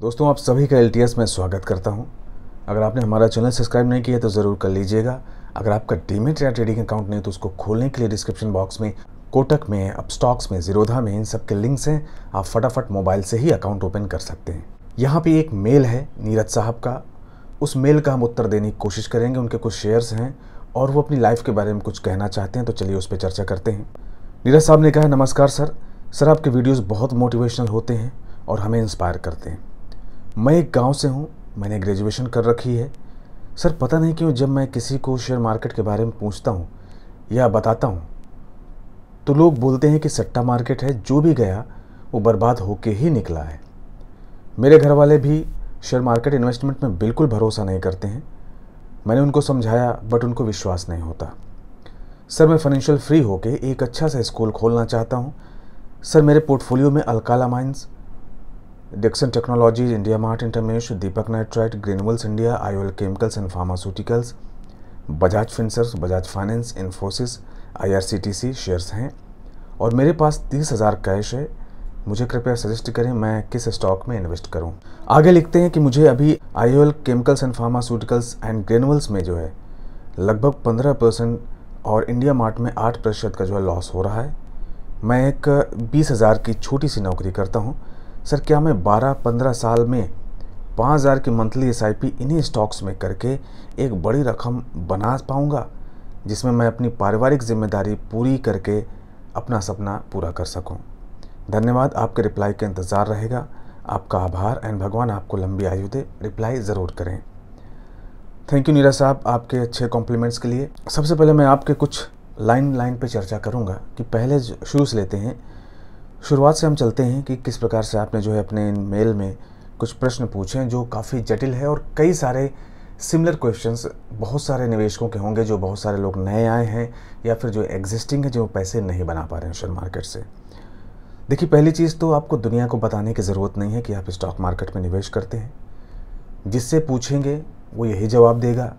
दोस्तों आप सभी का एल में स्वागत करता हूं अगर आपने हमारा चैनल सब्सक्राइब नहीं किया तो ज़रूर कर लीजिएगा अगर आपका डीमेट या ट्रेडिंग अकाउंट नहीं तो उसको खोलने के लिए डिस्क्रिप्शन बॉक्स में कोटक में अब स्टॉक्स में जीरोधा में इन सब के लिंक्स हैं आप फटाफट मोबाइल से ही अकाउंट ओपन कर सकते हैं यहाँ पर एक मेल है नीरज साहब का उस मेल का हम उत्तर देने की कोशिश करेंगे उनके कुछ शेयर्स हैं और वो अपनी लाइफ के बारे में कुछ कहना चाहते हैं तो चलिए उस पर चर्चा करते हैं नीरज साहब ने कहा नमस्कार सर सर आपके वीडियोज़ बहुत मोटिवेशनल होते हैं और हमें इंस्पायर करते हैं मैं एक गांव से हूँ मैंने ग्रेजुएशन कर रखी है सर पता नहीं क्यों जब मैं किसी को शेयर मार्केट के बारे में पूछता हूँ या बताता हूँ तो लोग बोलते हैं कि सट्टा मार्केट है जो भी गया वो बर्बाद होके ही निकला है मेरे घर वाले भी शेयर मार्केट इन्वेस्टमेंट में बिल्कुल भरोसा नहीं करते हैं मैंने उनको समझाया बट उनको विश्वास नहीं होता सर मैं फाइनेंशियल फ्री होके एक अच्छा सा स्कूल खोलना चाहता हूँ सर मेरे पोर्टफोलियो में Alkyl Amines Dixon Technologies, India Mart Intermesh, Deepak Nitrite, Greenwells India, IOL Chemicals and Pharmaceuticals, Bajaj Finserv Bajaj Finance Infosys सी शेयर्स हैं और मेरे पास तीस हज़ार कैश है मुझे कृपया सजेस्ट करें मैं किस स्टॉक में इन्वेस्ट करूं। आगे लिखते हैं कि मुझे अभी IOL Chemicals and Pharmaceuticals and Granules में जो है लगभग पंद्रह परसेंट और इंडिया मार्ट में आठ प्रतिशत का जो है लॉस हो रहा है मैं एक बीस हज़ार की छोटी सी नौकरी करता हूँ सर क्या मैं 12-15 साल में 5000 की मंथली एस इन्हीं स्टॉक्स में करके एक बड़ी रकम बना पाऊँगा जिसमें मैं अपनी पारिवारिक जिम्मेदारी पूरी करके अपना सपना पूरा कर सकूँ धन्यवाद आपके रिप्लाई का इंतज़ार रहेगा आपका आभार एंड भगवान आपको लंबी आयु दे रिप्लाई ज़रूर करें थैंक यू नीरा साहब आपके अच्छे कॉम्प्लीमेंट्स के लिए सबसे पहले मैं आपके कुछ लाइन लाइन पे चर्चा करूँगा कि पहले शूज़ लेते हैं शुरुआत से हम चलते हैं कि किस प्रकार से आपने जो है अपने इन मेल में कुछ प्रश्न पूछे हैं जो काफ़ी जटिल है और कई सारे सिमिलर क्वेश्चंस बहुत सारे निवेशकों के होंगे जो बहुत सारे लोग नए आए हैं या फिर जो एग्जिस्टिंग है जो पैसे नहीं बना पा रहे हैं शेयर मार्केट से देखिए पहली चीज़ तो आपको दुनिया को बताने की ज़रूरत नहीं है कि आप स्टॉक मार्केट में निवेश करते हैं जिससे पूछेंगे वो यही जवाब देगा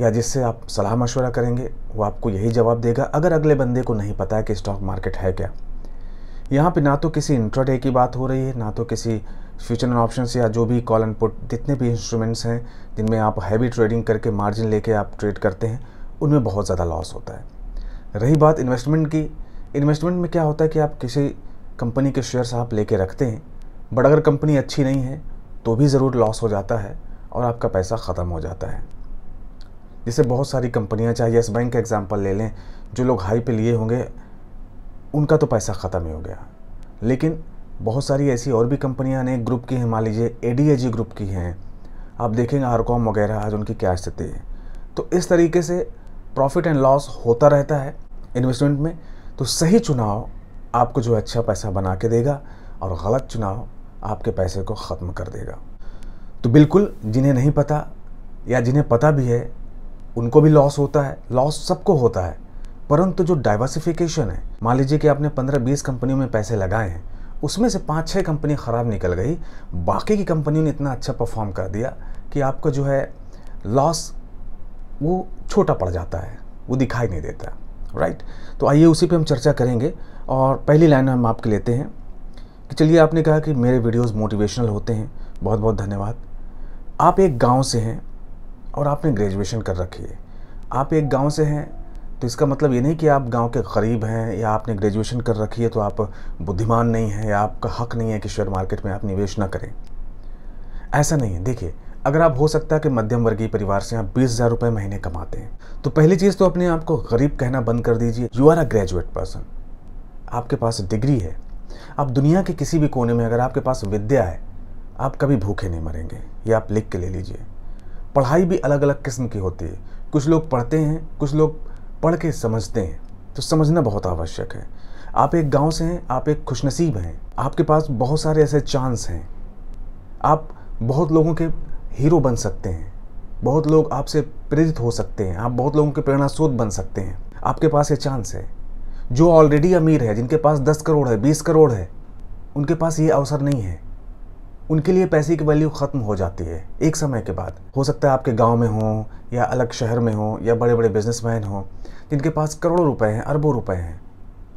या जिससे आप सलाह मशवरा करेंगे वो आपको यही जवाब देगा अगर अगले बंदे को नहीं पता है कि स्टॉक मार्केट है क्या यहाँ पे ना तो किसी इंट्राडे की बात हो रही है ना तो किसी फ्यूचर एंड ऑप्शन या जो भी कॉल एंड पुट जितने भी इंस्ट्रूमेंट्स हैं जिनमें आप हैवी ट्रेडिंग करके मार्जिन लेके आप ट्रेड करते हैं उनमें बहुत ज़्यादा लॉस होता है रही बात इन्वेस्टमेंट की इन्वेस्टमेंट में क्या होता है कि आप किसी कंपनी के शेयर्स आप लेके रखते हैं बट अगर कंपनी अच्छी नहीं है तो भी ज़रूर लॉस हो जाता है और आपका पैसा ख़त्म हो जाता है जैसे बहुत सारी कंपनियां चाहे येस बैंक का एग्जाम्पल ले लें जो लोग हाई पे लिए होंगे उनका तो पैसा ख़त्म ही हो गया लेकिन बहुत सारी ऐसी और भी कंपनियां ने ग्रुप की हैं मान लीजिए A D A ji group की हैं आप देखेंगे हरकॉम वगैरह आज उनकी क्या स्थिति है तो इस तरीके से प्रॉफिट एंड लॉस होता रहता है इन्वेस्टमेंट में तो सही चुनाव आपको जो अच्छा पैसा बना के देगा और गलत चुनाव आपके पैसे को ख़त्म कर देगा तो बिल्कुल जिन्हें नहीं पता या जिन्हें पता भी है उनको भी लॉस होता है लॉस सबको होता है परंतु जो डाइवर्सिफिकेशन है मान लीजिए कि आपने 15-20 कंपनियों में पैसे लगाए हैं उसमें से पाँच छः कंपनी ख़राब निकल गई बाकी की कंपनियों ने इतना अच्छा परफॉर्म कर दिया कि आपका जो है लॉस वो छोटा पड़ जाता है वो दिखाई नहीं देता राइट तो आइए उसी पे हम चर्चा करेंगे और पहली लाइन हम आपके लेते हैं कि चलिए आपने कहा कि मेरे वीडियोस मोटिवेशनल होते हैं बहुत बहुत धन्यवाद आप एक गांव से हैं और आपने ग्रेजुएशन कर रखी है आप एक गांव से हैं तो इसका मतलब ये नहीं कि आप गांव के गरीब हैं या आपने ग्रेजुएशन कर रखी है तो आप बुद्धिमान नहीं हैं या आपका हक नहीं है कि शेयर मार्केट में आप निवेश ना करें ऐसा नहीं है देखिए अगर आप हो सकता है कि मध्यम वर्गीय परिवार से आप बीस हज़ार रुपये महीने कमाते हैं तो पहली चीज़ तो अपने आप को गरीब कहना बंद कर दीजिए you are a graduate person आपके पास डिग्री है आप दुनिया के किसी भी कोने में अगर आपके पास विद्या है आप कभी भूखे नहीं मरेंगे ये आप लिख के ले लीजिए पढ़ाई भी अलग अलग किस्म की होती है कुछ लोग पढ़ते हैं कुछ लोग पढ़ के समझते हैं तो समझना बहुत आवश्यक है आप एक गांव से हैं आप एक खुशनसीब हैं आपके पास बहुत सारे ऐसे चांस हैं आप बहुत लोगों के हीरो बन सकते हैं बहुत लोग आपसे प्रेरित हो सकते हैं आप बहुत लोगों के प्रेरणा स्रोत बन सकते हैं आपके पास ये चांस है जो ऑलरेडी अमीर है जिनके पास दस करोड़ है बीस करोड़ है उनके पास ये अवसर नहीं है उनके लिए पैसे की वैल्यू ख़त्म हो जाती है एक समय के बाद हो सकता है आपके गांव में हों या अलग शहर में हों या बड़े बड़े बिजनेसमैन हों जिनके पास करोड़ों रुपए हैं अरबों रुपए हैं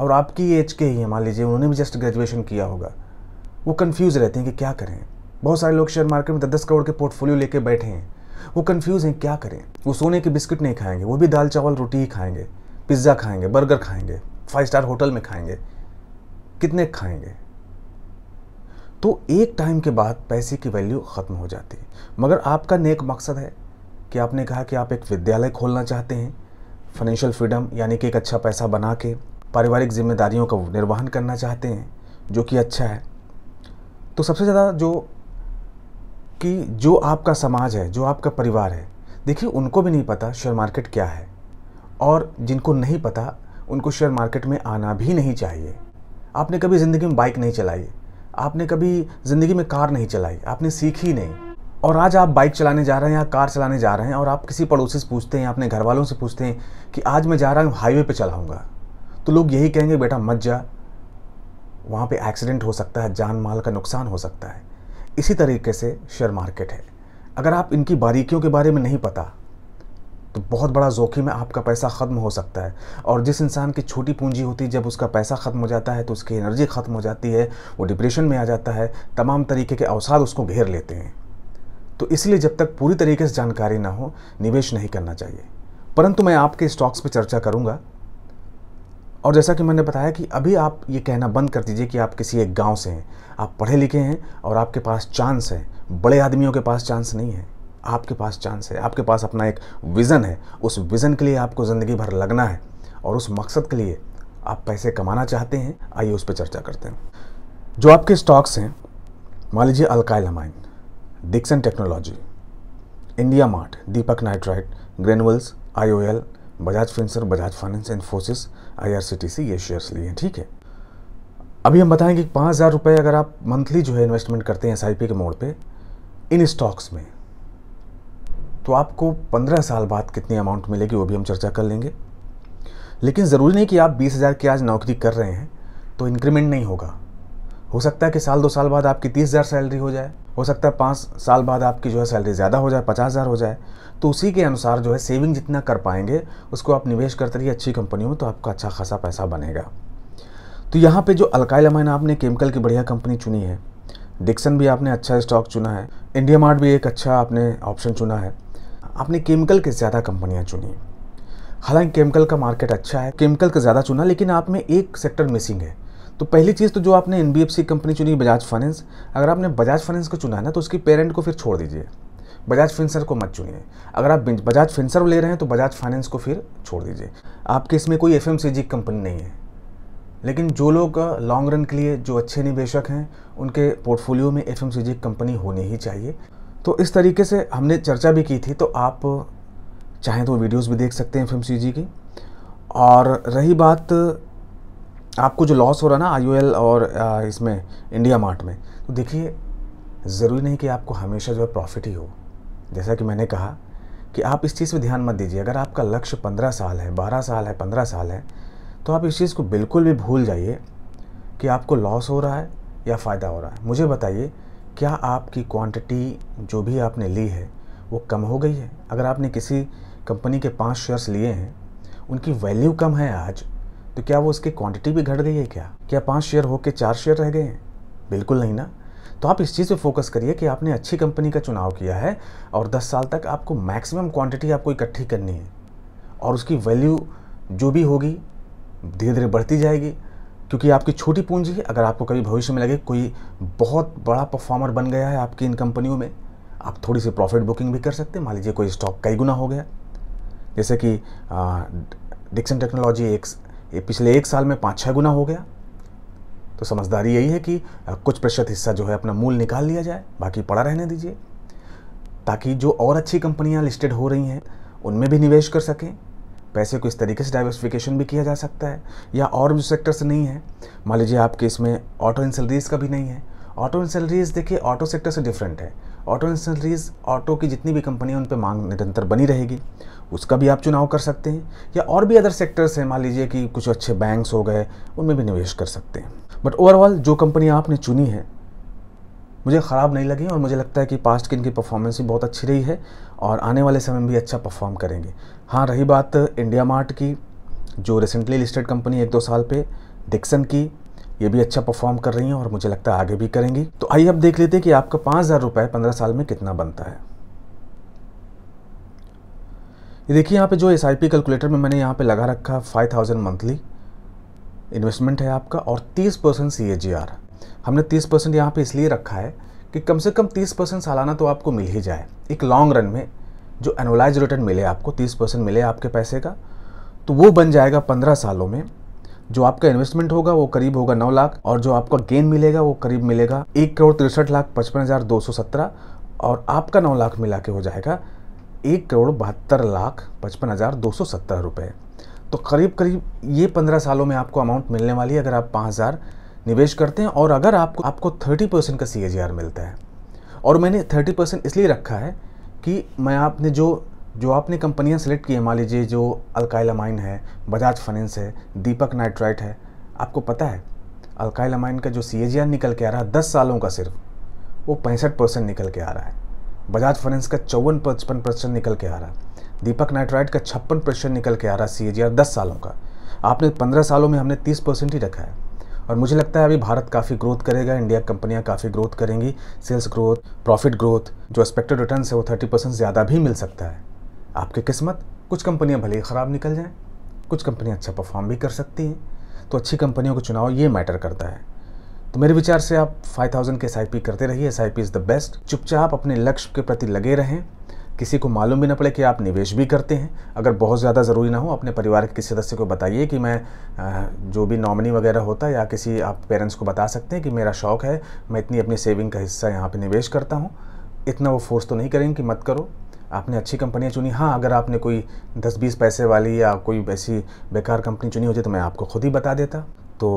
और आपकी एज के ही हैं मान लीजिए उन्होंने भी जस्ट ग्रेजुएशन किया होगा वो कन्फ्यूज़ रहते हैं कि क्या करें बहुत सारे लोग शेयर मार्केट में दस दस करोड़ के पोर्टफोलियो लेके बैठे हैं वो कन्फ्यूज़ हैं क्या करें वो सोने के बिस्किट नहीं खाएंगे वो भी दाल चावल रोटी ही खाएंगे पिज़्ज़ा खाएंगे बर्गर खाएंगे फाइव स्टार होटल में खाएंगे कितने खाएंगे तो एक टाइम के बाद पैसे की वैल्यू ख़त्म हो जाती है मगर आपका नेक मकसद है कि आपने कहा कि आप एक विद्यालय खोलना चाहते हैं फाइनेंशियल फ्रीडम यानी कि एक अच्छा पैसा बना के पारिवारिक जिम्मेदारियों का निर्वहन करना चाहते हैं जो कि अच्छा है तो सबसे ज़्यादा जो कि जो आपका समाज है जो आपका परिवार है देखिए उनको भी नहीं पता शेयर मार्केट क्या है और जिनको नहीं पता उनको शेयर मार्केट में आना भी नहीं चाहिए आपने कभी ज़िंदगी में बाइक नहीं चलाई आपने कभी ज़िंदगी में कार नहीं चलाई आपने सीखी नहीं और आज आप बाइक चलाने जा रहे हैं या कार चलाने जा रहे हैं और आप किसी पड़ोसी से पूछते हैं अपने घर वालों से पूछते हैं कि आज मैं जा रहा हूँ हाईवे पर चलाऊँगा तो लोग यही कहेंगे बेटा मत जा वहाँ पे एक्सीडेंट हो सकता है जान माल का नुकसान हो सकता है इसी तरीके से शेयर मार्केट है अगर आप इनकी बारीकियों के बारे में नहीं पता तो बहुत बड़ा जोखिम में आपका पैसा ख़त्म हो सकता है और जिस इंसान की छोटी पूंजी होती है जब उसका पैसा ख़त्म हो जाता है तो उसकी एनर्जी ख़त्म हो जाती है वो डिप्रेशन में आ जाता है तमाम तरीके के अवसाद उसको घेर लेते हैं तो इसलिए जब तक पूरी तरीके से जानकारी ना हो निवेश नहीं करना चाहिए परंतु मैं आपके स्टॉक्स पर चर्चा करूँगा और जैसा कि मैंने बताया कि अभी आप ये कहना बंद कर दीजिए कि आप किसी एक गांव से हैं आप पढ़े लिखे हैं और आपके पास चांस है बड़े आदमियों के पास चांस नहीं है आपके पास चांस है आपके पास अपना एक विज़न है उस विज़न के लिए आपको ज़िंदगी भर लगना है और उस मकसद के लिए आप पैसे कमाना चाहते हैं आइए उस पर चर्चा करते हैं जो आपके स्टॉक्स हैं मान लीजिए Alkyl Amines Dixon Technology India Mart Deepak Nitrite Granules IOL Bajaj Finserv Bajaj Finance Infosys IRCTC ये शेयर्स लिए हैं ठीक है अभी हम बताएंगे कि पाँच हज़ार रुपये अगर आप मंथली जो है इन्वेस्टमेंट करते हैं एस के मोड़ पे इन स्टॉक्स में तो आपको पंद्रह साल बाद कितनी अमाउंट मिलेगी वो भी हम चर्चा कर लेंगे लेकिन ज़रूरी नहीं कि आप बीस हज़ार की आज नौकरी कर रहे हैं तो इंक्रीमेंट नहीं होगा हो सकता है कि साल दो साल बाद आपकी तीस हज़ार सैलरी हो जाए हो सकता है पाँच साल बाद आपकी जो है सैलरी ज़्यादा हो जाए पचास हज़ार हो जाए तो उसी के अनुसार जो है सेविंग जितना कर पाएंगे उसको आप निवेश करते रहिए अच्छी कंपनियों में तो आपका अच्छा खासा पैसा बनेगा तो यहाँ पे जो अल्काइल अमाइन आपने केमिकल की बढ़िया कंपनी चुनी है डिक्सन भी आपने अच्छा स्टॉक चुना है इंडिया मार्ट भी एक अच्छा आपने ऑप्शन चुना है आपने केमिकल के ज़्यादा कंपनियाँ चुनी हालांकि केमिकल का मार्केट अच्छा है केमिकल का ज़्यादा चुना लेकिन आप में एक सेक्टर मिसिंग है तो पहली चीज़ तो जो आपने एन कंपनी चुनी बजाज फाइनेंस अगर आपने बजाज फाइनेंस को चुना है ना तो उसकी पेरेंट को फिर छोड़ दीजिए बजाज फिंसर को मत चुनिए अगर आप बजाज फिंसर ले रहे हैं तो बजाज फाइनेंस को फिर छोड़ दीजिए आपके इसमें कोई एफ कंपनी नहीं है लेकिन जो लोग लॉन्ग रन के लिए जो अच्छे निवेशक हैं उनके पोर्टफोलियो में एफ कंपनी होनी ही चाहिए तो इस तरीके से हमने चर्चा भी की थी तो आप चाहें तो वीडियोस भी देख सकते हैं एफ जी की और रही बात आपको जो लॉस हो रहा ना आई और इसमें इंडिया मार्ट में तो देखिए ज़रूरी नहीं कि आपको हमेशा जो है प्रॉफिट ही हो जैसा कि मैंने कहा कि आप इस चीज़ पर ध्यान मत दीजिए अगर आपका लक्ष्य पंद्रह साल है बारह साल है पंद्रह साल है तो आप इस चीज़ को बिल्कुल भी भूल जाइए कि आपको लॉस हो रहा है या फ़ायदा हो रहा है मुझे बताइए क्या आपकी क्वांटिटी जो भी आपने ली है वो कम हो गई है अगर आपने किसी कंपनी के पाँच शेयर्स लिए हैं उनकी वैल्यू कम है आज तो क्या वो उसकी क्वांटिटी भी घट गई है क्या क्या पाँच शेयर होकर चार शेयर रह गए हैं बिल्कुल नहीं ना तो आप इस चीज़ पे फोकस करिए कि आपने अच्छी कंपनी का चुनाव किया है और 10 साल तक आपको मैक्सिमम क्वांटिटी आपको इकट्ठी करनी है और उसकी वैल्यू जो भी होगी धीरे धीरे बढ़ती जाएगी क्योंकि आपकी छोटी पूंजी है अगर आपको कभी भविष्य में लगे कोई बहुत बड़ा परफॉर्मर बन गया है आपकी इन कंपनियों में आप थोड़ी सी प्रॉफिट बुकिंग भी कर सकते हैं मान लीजिए कोई स्टॉक कई गुना हो गया जैसे कि डिक्सन टेक्नोलॉजी एक पिछले एक साल में पाँच छः गुना हो गया तो समझदारी यही है कि कुछ प्रतिशत हिस्सा जो है अपना मूल निकाल लिया जाए बाकी पड़ा रहने दीजिए ताकि जो और अच्छी कंपनियां लिस्टेड हो रही हैं उनमें भी निवेश कर सकें पैसे को इस तरीके से डाइवर्सिफिकेशन भी किया जा सकता है या और भी सेक्टर से नहीं है मान लीजिए आपके इसमें ऑटो एंड सैलरीज का भी नहीं है ऑटो एंड सैलरीज देखिए ऑटो सेक्टर से डिफरेंट है ऑटो एंड सैलरीज ऑटो की जितनी भी है उन पर मांग निरंतर बनी रहेगी उसका भी आप चुनाव कर सकते हैं या और भी अदर सेक्टर्स हैं मान लीजिए कि कुछ अच्छे बैंक्स हो गए उनमें भी निवेश कर सकते हैं बट ओवरऑल जो कंपनियाँ आपने चुनी है मुझे ख़राब नहीं लगी और मुझे लगता है कि पास्ट की इनकी परफॉर्मेंस भी बहुत अच्छी रही है और आने वाले समय में भी अच्छा परफॉर्म करेंगे हाँ रही बात इंडिया मार्ट की जो रिसेंटली लिस्टेड कंपनी एक दो साल पे डिक्सन की ये भी अच्छा परफॉर्म कर रही हैं और मुझे लगता है आगे भी करेंगी तो आइए अब देख लेते हैं कि आपका पाँच हज़ार रुपये पंद्रह साल में कितना बनता है ये देखिए यहाँ पे जो एस कैलकुलेटर में मैंने यहाँ पे लगा रखा फाइव थाउजेंड मंथली इन्वेस्टमेंट है आपका और तीस परसेंट सी हमने तीस परसेंट यहाँ पर इसलिए रखा है कि कम से कम 30 परसेंट सालाना तो आपको मिल ही जाए एक लॉन्ग रन में जो एनोलाइज रिटर्न मिले आपको 30 परसेंट मिले आपके पैसे का तो वो बन जाएगा 15 सालों में जो आपका इन्वेस्टमेंट होगा वो करीब होगा 9 लाख और जो आपका गेन मिलेगा वो करीब मिलेगा एक करोड़ तिरसठ लाख पचपन हज़ार दो सौ सत्रह और आपका नौ लाख मिला के हो जाएगा एक करोड़ बहत्तर लाख पचपन हज़ार दो सौ सत्तर रुपये तो करीब करीब ये पंद्रह सालों में आपको अमाउंट मिलने वाली है अगर आप पाँच हज़ार निवेश करते हैं और अगर आपको आपको थर्टी परसेंट का सी मिलता है और मैंने थर्टी परसेंट इसलिए रखा है कि मैं आपने जो जो आपने कंपनियां सेलेक्ट की है मान लीजिए जो अल्काइलामाइन है बजाज फाइनेंस है दीपक नाइट्राइट है आपको पता है अल्काइलामाइन का जो सी निकल के आ रहा है दस सालों का सिर्फ वो पैंसठ परसेंट निकल के आ रहा है बजाज फाइनेंस का चौवन पचपन परसेंट निकल के आ रहा है दीपक नाइट्राइट का छप्पन परसेंट निकल के आ रहा है सी आर दस सालों का आपने पंद्रह सालों में हमने तीस परसेंट ही रखा है और मुझे लगता है अभी भारत काफ़ी ग्रोथ करेगा इंडिया कंपनियां काफ़ी ग्रोथ करेंगी सेल्स ग्रोथ प्रॉफिट ग्रोथ जो एक्सपेक्टेड रिटर्न है वो थर्टी परसेंट ज़्यादा भी मिल सकता है आपकी किस्मत कुछ कंपनियाँ भले ही ख़राब निकल जाएँ कुछ कंपनियाँ अच्छा परफॉर्म भी कर सकती हैं तो अच्छी कंपनियों को चुनाव ये मैटर करता है तो मेरे विचार से आप थाउजेंड के एस करते रहिए एस इज़ द बेस्ट चुपचाप अपने लक्ष्य के प्रति लगे रहें किसी को मालूम भी ना पड़े कि आप निवेश भी करते हैं अगर बहुत ज़्यादा ज़रूरी ना हो अपने परिवार के किसी सदस्य को बताइए कि मैं जो भी नॉमिनी वगैरह होता है या किसी आप पेरेंट्स को बता सकते हैं कि मेरा शौक़ है मैं इतनी अपनी सेविंग का हिस्सा यहाँ पर निवेश करता हूँ इतना वो फोर्स तो नहीं करेंगे कि मत करो आपने अच्छी कंपनियाँ चुनी हाँ अगर आपने कोई दस बीस पैसे वाली या कोई ऐसी बेकार कंपनी चुनी होती तो मैं आपको खुद ही बता देता तो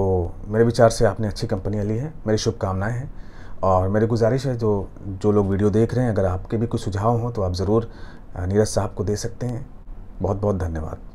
मेरे विचार से आपने अच्छी कंपनियाँ ली है मेरी शुभकामनाएँ हैं और मेरी गुजारिश है जो जो लोग वीडियो देख रहे हैं अगर आपके भी कुछ सुझाव हों तो आप ज़रूर नीरज साहब को दे सकते हैं बहुत बहुत धन्यवाद